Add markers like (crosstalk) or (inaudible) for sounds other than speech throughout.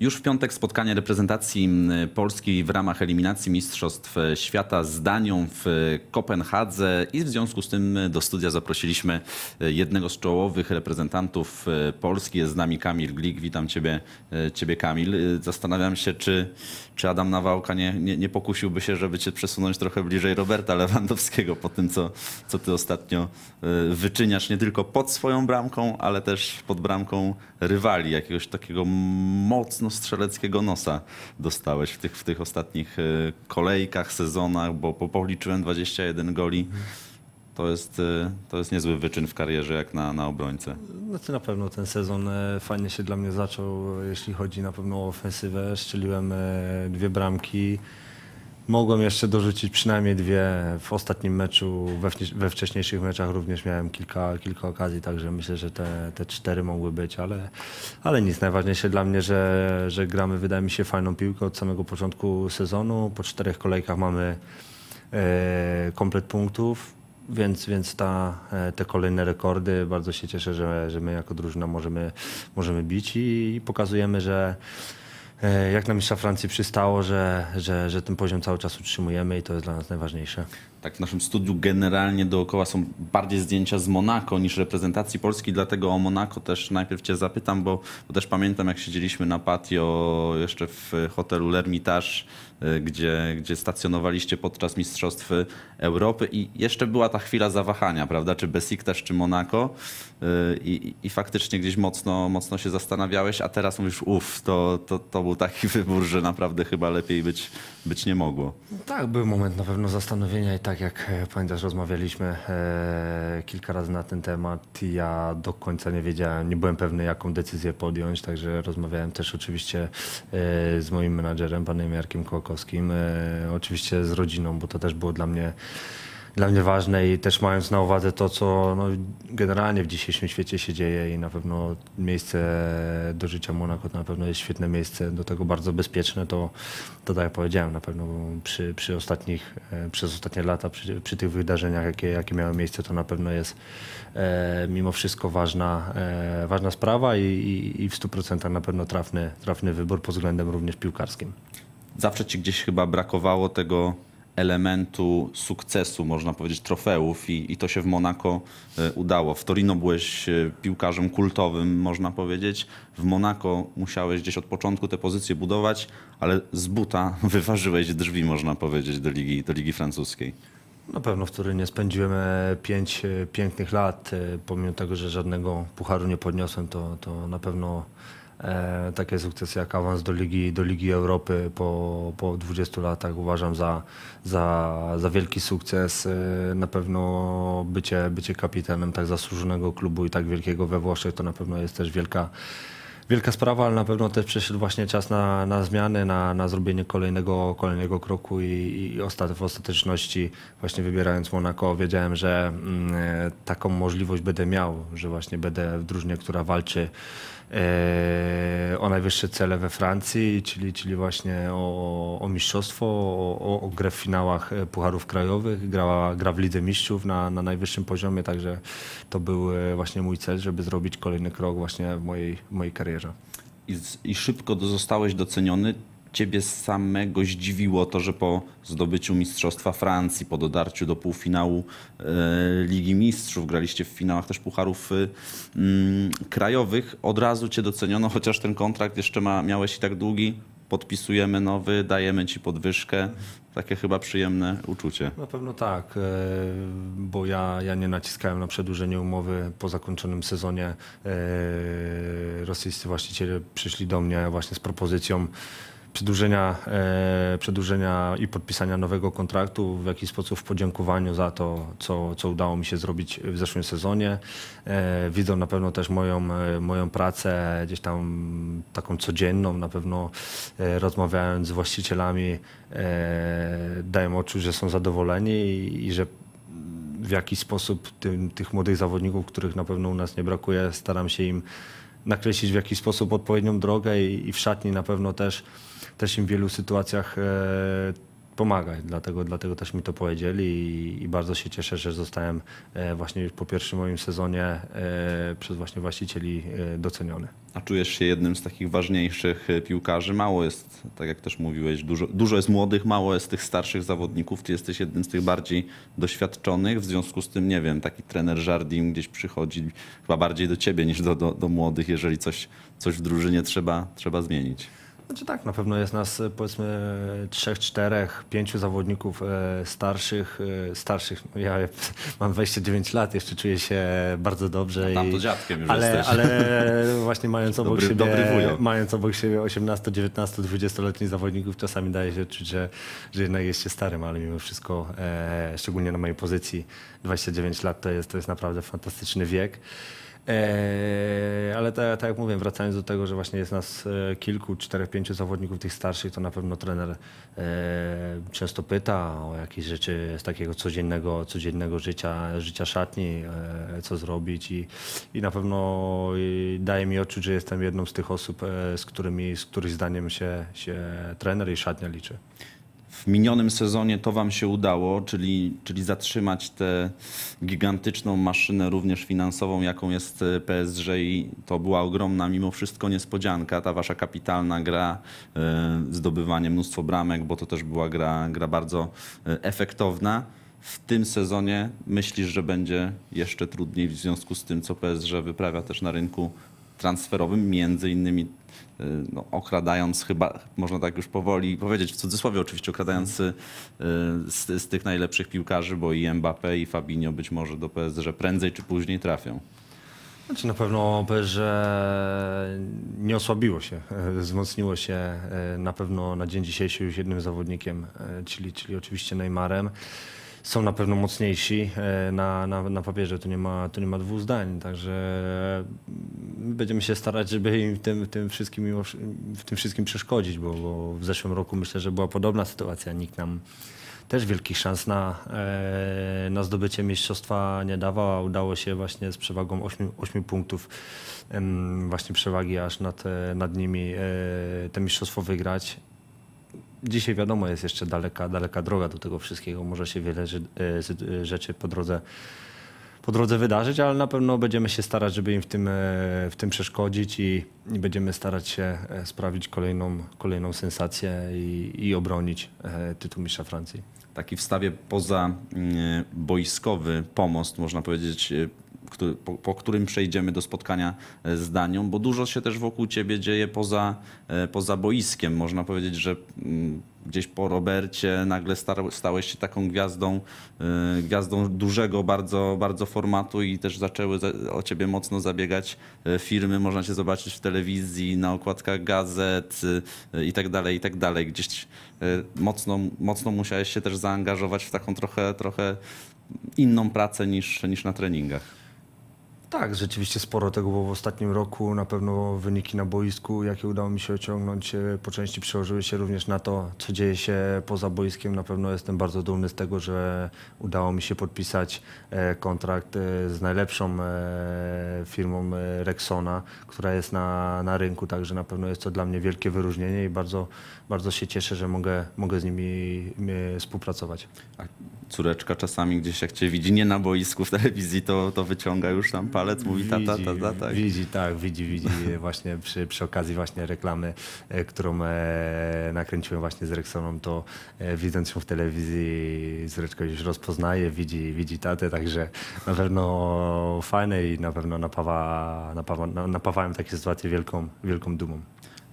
Już w piątek spotkanie reprezentacji Polski w ramach eliminacji Mistrzostw e, Świata z Danią w e, Kopenhadze i w związku z tym e, do studia zaprosiliśmy jednego z czołowych reprezentantów Polski. Jest z nami Kamil Glik. Witam Ciebie, ciebie Kamil. Zastanawiam się, czy, czy Adam Nawałka nie, nie, nie pokusiłby się, żeby Cię przesunąć trochę bliżej Roberta Lewandowskiego po tym, co, co Ty ostatnio wyczyniasz nie tylko pod swoją bramką, ale też pod bramką rywali, jakiegoś takiego mocno strzeleckiego nosa dostałeś w tych, w tych ostatnich e, kolejkach, sezonach, bo policzyłem 21 goli. To jest, e, to jest niezły wyczyn w karierze jak na, na obrońcę. Znaczy na pewno ten sezon e, fajnie się dla mnie zaczął, jeśli chodzi na pewno o ofensywę. Szczeliłem dwie bramki. Mogłem jeszcze dorzucić przynajmniej dwie w ostatnim meczu, we, we, wcześniejszych meczach również miałem kilka, kilka okazji, także myślę, że te, te cztery mogły być, ale, ale nic. Najważniejsze dla mnie, że, że gramy, wydaje mi się, fajną piłkę od samego początku sezonu. Po czterech kolejkach mamy e, komplet punktów, więc, więc ta, e, te kolejne rekordy, bardzo się cieszę, że, że my jako drużyna możemy, możemy bić i, i pokazujemy, że E, jak na mistrza Francji przystało, że, że, że ten poziom cały czas utrzymujemy i to jest dla nas najważniejsze tak w naszym studiu generalnie dookoła są bardziej zdjęcia z Monako niż reprezentacji Polski, dlatego o Monako też najpierw Cię zapytam, bo, bo też pamiętam jak siedzieliśmy na patio jeszcze w hotelu L'Ermitage, e, gdzie, gdzie stacjonowaliście podczas Mistrzostw Europy i jeszcze była ta chwila zawahania, prawda, czy Besiktas, czy Monako e, I, i, faktycznie gdzieś mocno, mocno się zastanawiałeś, a teraz mówisz uff, to, to, to był taki wybór, że naprawdę chyba lepiej być, być nie mogło. Tak, był moment na pewno zastanowienia i tak tak jak e, pamiętasz, rozmawialiśmy e, kilka razy na ten temat i ja do końca nie wiedziałem, nie byłem pewny, jaką decyzję podjąć, także rozmawiałem też oczywiście e, z moim menadżerem, panem Jarkiem Kłakowskim, e, oczywiście z rodziną, bo to też było dla mnie dla mnie ważne i też mając na uwadze to, co no, generalnie w dzisiejszym świecie się dzieje i na pewno miejsce do życia Monako to na pewno jest świetne miejsce, do tego bardzo bezpieczne, to, to tak jak powiedziałem, na pewno przy, przy ostatnich, e, przez ostatnie lata, przy, przy tych wydarzeniach, jakie, jakie miały miejsce, to na pewno jest e, mimo wszystko ważna, e, ważna sprawa i, i, i w 100% na pewno trafny, trafny wybór pod względem również piłkarskim. Zawsze ci gdzieś chyba brakowało tego elementu sukcesu, można powiedzieć, trofeów i, i to się w Monako e, udało. W Torino byłeś e, piłkarzem kultowym, można powiedzieć. W Monako musiałeś gdzieś od początku te pozycje budować, ale z buta (laughs) wyważyłeś drzwi, można powiedzieć, do Ligi, do Ligi Francuskiej. Na pewno w Turynie spędziłem e, pięć pięknych lat. Pomimo tego, że żadnego pucharu nie podniosłem, to, to na pewno E, takie sukcesy jak awans do Ligi, do Ligi Europy po, po 20 latach uważam za, za, za wielki sukces. E, na pewno bycie, bycie kapitanem tak zasłużonego klubu i tak wielkiego we Włoszech to na pewno jest też wielka wielka sprawa, ale na pewno też przyszedł właśnie czas na, na zmiany, na, na zrobienie kolejnego, kolejnego kroku i, i ostat, w ostateczności właśnie wybierając Monaco wiedziałem, że mm, e, taką możliwość będę miał, że właśnie będę w drużynie, która walczy Eee, o najwyższe cele we Francji, czyli, czyli właśnie o, o mistrzostwo, o, o, grę w finałach e, pucharów krajowych. Grała, gra w Lidze Mistrzów na, na najwyższym poziomie, także to był e, właśnie mój cel, żeby zrobić kolejny krok właśnie w mojej, w mojej karierze. I, i szybko zostałeś doceniony ciebie samego zdziwiło to, że po zdobyciu Mistrzostwa Francji, po dodarciu do półfinału e, Ligi Mistrzów, graliście w finałach też pucharów e, mm, krajowych, od razu cię doceniono, chociaż ten kontrakt jeszcze ma, miałeś i tak długi, podpisujemy nowy, dajemy ci podwyżkę. Takie chyba przyjemne uczucie. Na pewno tak, e, bo ja, ja nie naciskałem na przedłużenie umowy po zakończonym sezonie. Rosyjscy właściciele przyszli do mnie właśnie z propozycją przedłużenia, e, przedłużenia i podpisania nowego kontraktu, w jakiś sposób w podziękowaniu za to, co, co udało mi się zrobić w zeszłym sezonie. E, widzą na pewno też moją, e, moją pracę gdzieś tam taką codzienną, na pewno e, rozmawiając z właścicielami e, dają odczuć, że są zadowoleni i, i że w jakiś sposób tym, tych młodych zawodników, których na pewno u nas nie brakuje, staram się im nakreślić w jakiś sposób odpowiednią drogę i, i w szatni na pewno też, też im w wielu sytuacjach e, pomagać. Dlatego, dlatego też mi to powiedzieli i, i bardzo się cieszę, że zostałem e, właśnie po pierwszym moim sezonie e, przez właśnie właścicieli e, doceniony. A czujesz się jednym z takich ważniejszych piłkarzy? Mało jest, tak jak też mówiłeś, dużo, dużo jest młodych, mało jest tych starszych zawodników. Ty jesteś jednym z tych bardziej doświadczonych. W związku z tym, nie wiem, taki trener Jardim gdzieś przychodzi chyba bardziej do ciebie niż do, do, do młodych, jeżeli coś, coś w drużynie trzeba, trzeba zmienić. Znaczy tak, na pewno jest nas e, powiedzmy trzech, czterech, pięciu zawodników e, starszych, e, starszych, no ja (laughs) mam 29 lat, jeszcze czuję się bardzo dobrze. Tam to dziadkiem już ale, jesteś. Ale (laughs) właśnie mając obok, dobry, siebie, dobry mając obok siebie 18, 19, 20-letnich zawodników czasami daje się czuć, że, że jednak jest się starym, ale mimo wszystko, szczególnie na mojej pozycji 29 lat to jest, to jest naprawdę fantastyczny wiek. Eee, ale tak, tak jak mówię, wracając do tego, że właśnie jest nas e, kilku, czterech, pięciu zawodników tych starszych, to na pewno trener e, często pyta o jakieś rzeczy z takiego codziennego, codziennego życia, życia szatni, e, co zrobić i, i na pewno daje mi odczuć, że jestem jedną z tych osób, z którymi, z których zdaniem się, się trener i szatnia liczy w minionym sezonie to wam się udało, czyli, czyli zatrzymać tę gigantyczną maszynę również finansową, jaką jest e, PSG i to była ogromna mimo wszystko niespodzianka, ta wasza kapitalna gra, e, zdobywanie mnóstwo bramek, bo to też była gra, gra bardzo e, efektowna w tym sezonie myślisz, że będzie jeszcze trudniej w związku z tym, co PSG wyprawia też na rynku transferowym, między innymi y, no, okradając chyba, można tak już powoli powiedzieć, w cudzysłowie oczywiście, okradając y, z, z, tych najlepszych piłkarzy, bo i Mbappé i Fabinho być może do PSG prędzej czy później trafią. Znaczy na pewno że nie osłabiło się, (laughs) wzmocniło się y, na pewno na dzień dzisiejszy już jednym zawodnikiem, czyli, czyli oczywiście Neymarem są na pewno mocniejsi e, na, na, na papierze, tu nie, ma, tu nie ma dwóch zdań, także mm, będziemy się starać, żeby im w tym, tym, wszystkim, w tym wszystkim przeszkodzić, bo, bo w zeszłym roku myślę, że była podobna sytuacja, nikt nam też wielkich szans na, e, na zdobycie mistrzostwa nie dawała. Udało się właśnie z przewagą 8, 8 punktów właśnie przewagi aż nad, e, nad nimi to mistrzostwo wygrać. Dzisiaj wiadomo, jest jeszcze daleka, daleka droga do tego wszystkiego. Może się wiele e, e, rzeczy po drodze, po drodze wydarzyć, ale na pewno będziemy się starać, żeby im w tym, e, w tym przeszkodzić i, będziemy starać się sprawić kolejną, kolejną sensację i, i obronić tytuł mistrza Francji taki wstawie poza mm, boiskowy pomost, można powiedzieć, który, po, po, którym przejdziemy do spotkania e, z Danią, bo dużo się też wokół ciebie dzieje poza, e, poza boiskiem. Można powiedzieć, że mm, gdzieś po Robercie nagle stałeś się taką gwiazdą, e, gwiazdą dużego bardzo, bardzo formatu i też zaczęły o ciebie mocno zabiegać firmy. Można cię zobaczyć w telewizji, na okładkach gazet i tak dalej, i tak dalej. Gdzieś mocno, mocno musiałeś się też zaangażować w taką trochę, trochę inną pracę niż, niż na treningach. Tak, rzeczywiście sporo tego było w ostatnim roku. Na pewno wyniki na boisku, jakie udało mi się osiągnąć, e, po części przełożyły się również na to, co dzieje się poza boiskiem. Na pewno jestem bardzo dumny z tego, że udało mi się podpisać e, kontrakt e, z najlepszą firmą Rexona, która jest na, na rynku, także na pewno jest to dla mnie wielkie wyróżnienie i bardzo, bardzo się cieszę, że mogę, mogę z nimi współpracować. A córeczka czasami gdzieś jak Cię widzi nie na boisku w telewizji, to, to wyciąga już tam parę palec, mówi ta, ta, ta, ta, tak. Widzi, tak, widzi, widzi (laughs) właśnie przy, przy okazji właśnie reklamy, e, którą e, nakręciłem właśnie z Rexoną, to e, widząc ją w telewizji Zreczko już rozpoznaje, widzi, widzi tatę, także na pewno fajne i na pewno napawa, napawa, napawałem takie sytuacje wielką, wielką dumą.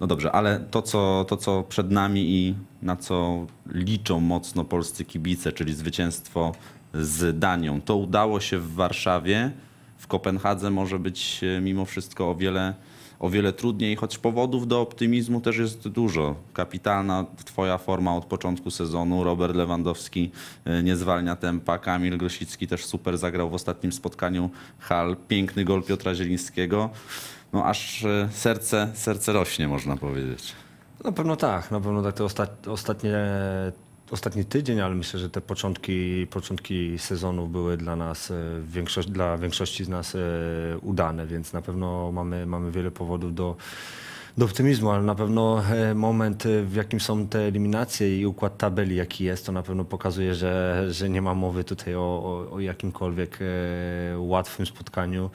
No dobrze, ale to co, to, co przed nami i na co liczą mocno polscy kibice, czyli zwycięstwo z Danią, to udało się w Warszawie w Kopenhadze może być e, mimo wszystko o wiele, o wiele trudniej, choć powodów do optymizmu też jest dużo. Kapitalna twoja forma od początku sezonu, Robert Lewandowski e, nie zwalnia tempa, Kamil Grosicki też super zagrał w ostatnim spotkaniu Hal, piękny gol Piotra Zielińskiego. No aż e, serce, serce rośnie można powiedzieć. Na pewno tak, na pewno tak te ostatnie ostatni tydzień, ale myślę, że te początki, początki sezonu były dla nas, e, większość, dla większości z nas e, udane, więc na pewno mamy, mamy wiele powodów do do optymizmu, ale na pewno e, moment, w jakim są te eliminacje i układ tabeli, jaki jest, to na pewno pokazuje, że, że nie ma mowy tutaj o, o, o jakimkolwiek łatwym spotkaniu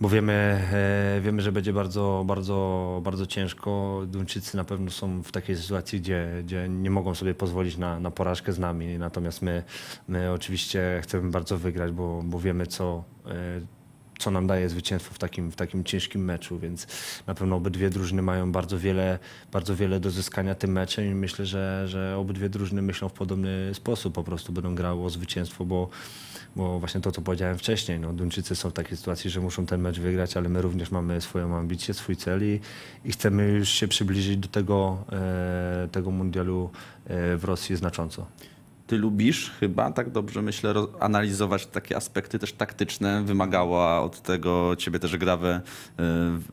bo wiemy, e, wiemy że będzie bardzo, bardzo, bardzo ciężko. Duńczycy na pewno są w takiej sytuacji, gdzie, gdzie nie mogą sobie pozwolić na, na porażkę z nami. Natomiast my, my oczywiście chcemy bardzo wygrać, bo, bo wiemy, co e, co nam daje zwycięstwo w takim, w takim ciężkim meczu, więc na pewno obydwie drużyny mają bardzo wiele, bardzo wiele do zyskania tym meczem i myślę, że, że obydwie drużyny myślą w podobny sposób, po prostu będą grały o zwycięstwo, bo bo właśnie to, co powiedziałem wcześniej, no, Duńczycy są w takiej sytuacji, że muszą ten mecz wygrać, ale my również mamy swoją ambicję, swój cel i, i chcemy już się przybliżyć do tego, e, tego mundialu e, w Rosji znacząco ty lubisz chyba, tak dobrze myślę, analizować takie aspekty też taktyczne. Wymagała od tego ciebie też grawe e,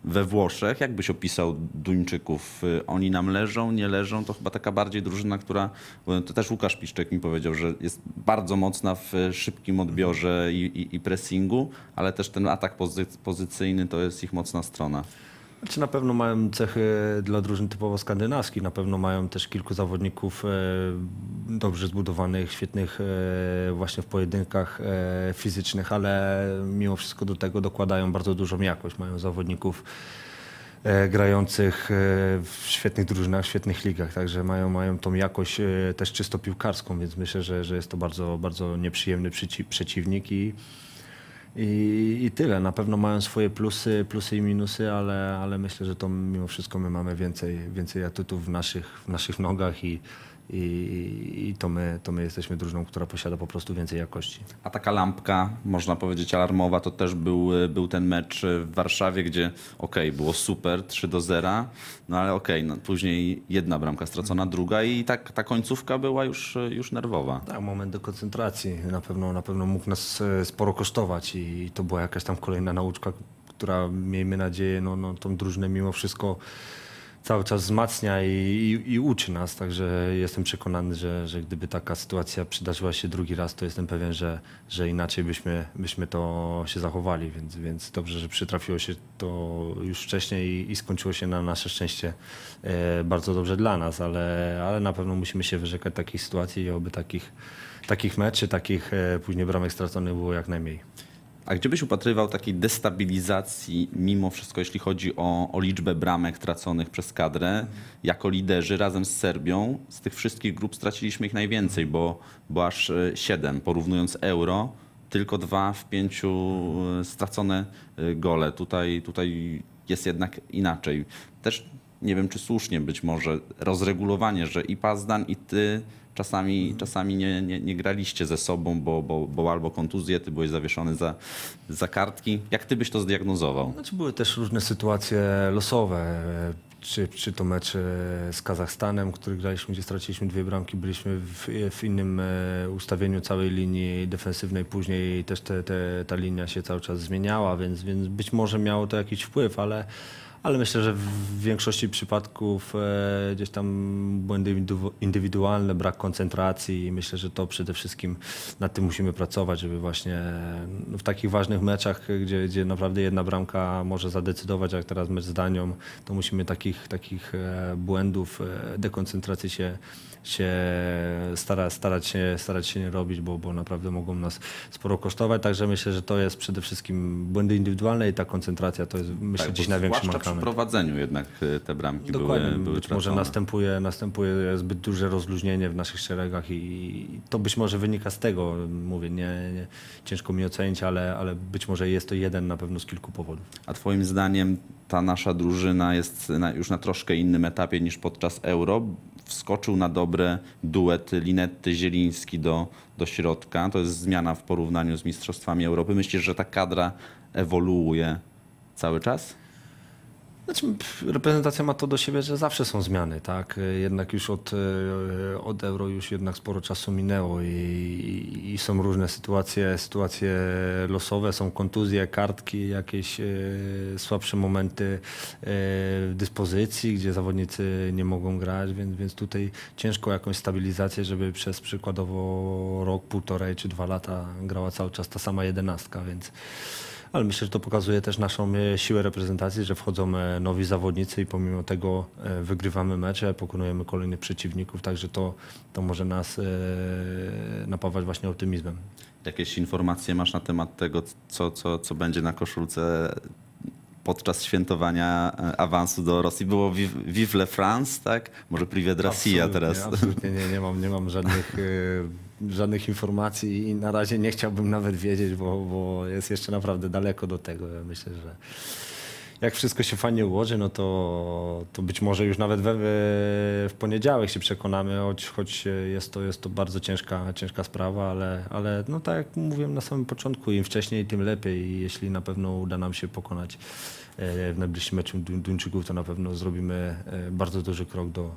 we, Włoszech. Jak byś opisał Duńczyków? E, oni nam leżą, nie leżą? To chyba taka bardziej drużyna, która, to też Łukasz Piszczek mi powiedział, że jest bardzo mocna w szybkim odbiorze i, i, i pressingu, ale też ten atak pozycyjny to jest ich mocna strona. Znaczy na pewno mają cechy dla drużyn typowo skandynawskich, na pewno mają też kilku zawodników e, dobrze zbudowanych, świetnych e, właśnie w pojedynkach e, fizycznych, ale mimo wszystko do tego dokładają bardzo dużą jakość. Mają zawodników grających w świetnych drużynach, w świetnych ligach, także mają, mają tą jakość też czysto piłkarską, więc myślę, że, że jest to bardzo, bardzo nieprzyjemny przeciwnik i i, I, tyle. Na pewno mają swoje plusy, plusy i minusy, ale, ale myślę, że to mimo wszystko my mamy więcej, więcej atutów w naszych, w naszych nogach i, i, i to, my, to my jesteśmy drużyną, która posiada po prostu więcej jakości. A taka lampka, można powiedzieć alarmowa, to też był, y, był ten mecz y, w Warszawie, gdzie ok, było super, 3 do 0, no ale ok, no, później jedna bramka stracona, druga i tak ta końcówka była już, y, już nerwowa. Tak, moment do koncentracji na pewno, na pewno mógł nas sporo kosztować i to była jakaś tam kolejna nauczka, która miejmy nadzieję, no, no tą drużynę mimo wszystko cały czas wzmacnia i, i, i, uczy nas, także jestem przekonany, że, że gdyby taka sytuacja przydarzyła się drugi raz, to jestem pewien, że, że inaczej byśmy, byśmy to się zachowali, więc, więc dobrze, że przytrafiło się to już wcześniej i, i skończyło się na nasze szczęście e, bardzo dobrze dla nas, ale, ale na pewno musimy się wyrzekać takich sytuacji i oby takich, takich meczy, takich e, później bramek straconych było jak najmniej. A byś upatrywał takiej destabilizacji mimo wszystko, jeśli chodzi o, o liczbę bramek traconych przez kadrę, jako liderzy razem z Serbią, z tych wszystkich grup straciliśmy ich najwięcej, bo, bo aż 7, e, porównując euro, tylko dwa w pięciu e, stracone e, gole. Tutaj, tutaj jest jednak inaczej. Też nie wiem czy słusznie być może, rozregulowanie, że i Pazdan i ty czasami, mhm. czasami nie, nie, nie, graliście ze sobą, bo, bo, bo albo kontuzję, ty byłeś zawieszony za, za kartki. Jak ty byś to zdiagnozował? Znaczy były też różne sytuacje losowe. Czy, czy to mecz z Kazachstanem, który graliśmy, gdzie straciliśmy dwie bramki, byliśmy w, w innym e, ustawieniu całej linii defensywnej, później też te, te, ta linia się cały czas zmieniała, więc, więc być może miało to jakiś wpływ, ale ale myślę, że w większości przypadków e, gdzieś tam błędy indywidualne, brak koncentracji i myślę, że to przede wszystkim nad tym musimy pracować, żeby właśnie no, w takich ważnych meczach, gdzie, gdzie naprawdę jedna bramka może zadecydować, jak teraz mecz z Danią, to musimy takich, takich e, błędów, e, dekoncentracji się, się stara, starać, się, starać się nie robić, bo, bo naprawdę mogą nas sporo kosztować, także myślę, że to jest przede wszystkim błędy indywidualne i ta koncentracja to jest myślę tak, dziś największy mankament przy prowadzeniu jednak e, te bramki Dokładnie. były, były Być tracone. może następuje, następuje zbyt duże rozluźnienie w naszych szeregach i, i to być może wynika z tego, mówię, nie, nie, ciężko mi ocenić, ale, ale być może jest to jeden na pewno z kilku powodów. A twoim zdaniem ta nasza drużyna jest na, już na troszkę innym etapie niż podczas Euro. Wskoczył na dobre duet Linetty-Zieliński do, do środka. To jest zmiana w porównaniu z Mistrzostwami Europy. Myślisz, że ta kadra ewoluuje cały czas? Znaczy, reprezentacja ma to do siebie, że zawsze są zmiany, tak? E, jednak już od, e, od euro już jednak sporo czasu minęło i, i, są różne sytuacje, sytuacje losowe, są kontuzje, kartki, jakieś e, słabsze momenty w dyspozycji, gdzie zawodnicy nie mogą grać, więc, więc tutaj ciężko jakąś stabilizację, żeby przez przykładowo rok, półtorej czy dwa lata grała cały czas ta sama jedenastka, więc ale myślę, że to pokazuje też naszą e, siłę reprezentacji, że wchodzą e, nowi zawodnicy i pomimo tego e, wygrywamy mecze, pokonujemy kolejnych przeciwników, także to, to może nas napawać właśnie optymizmem. Jakieś informacje masz na temat tego, co, co, co będzie na koszulce podczas świętowania awansu do Rosji. Było Vive le France, tak? Może Privé Dracia teraz. Absolutnie, nie, nie mam, nie mam żadnych żadnych informacji i na razie nie chciałbym nawet wiedzieć, bo, bo jest jeszcze naprawdę daleko do tego. Ja myślę, że jak wszystko się fajnie ułoży, no to, to być może już nawet we, w poniedziałek się przekonamy, choć, choć jest, to, jest to bardzo ciężka, ciężka sprawa, ale, ale no tak jak mówiłem na samym początku, im wcześniej, tym lepiej. Jeśli na pewno uda nam się pokonać e, w najbliższym meczu Duńczyków, to na pewno zrobimy e, bardzo duży krok do,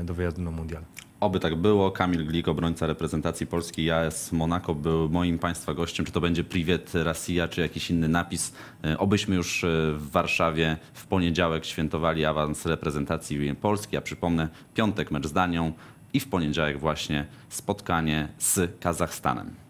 e, do wyjazdu na Mundial. Oby tak było. Kamil Glik, obrońca reprezentacji Polski. Ja z Monako był moim Państwa gościem. Czy to będzie Privet Rasija, czy jakiś inny napis. E, obyśmy już e, w Warszawie w poniedziałek świętowali awans reprezentacji Polski. Ja przypomnę, piątek mecz z Danią i w poniedziałek właśnie spotkanie z Kazachstanem.